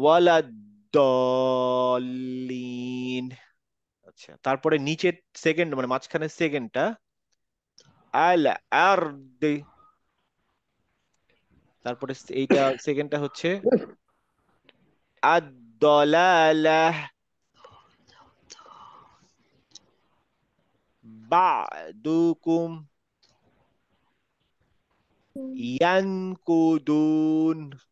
ওয়ালাদ্দলিন আচ্ছা তারপরে নিচের সেকেন্ড মানে মাঝখানে সেকেন্ডটা আল আরদি তারপরে এইটা সেকেন্ডটা হচ্ছে আদ বা দুকুম ইয়ানকুদুন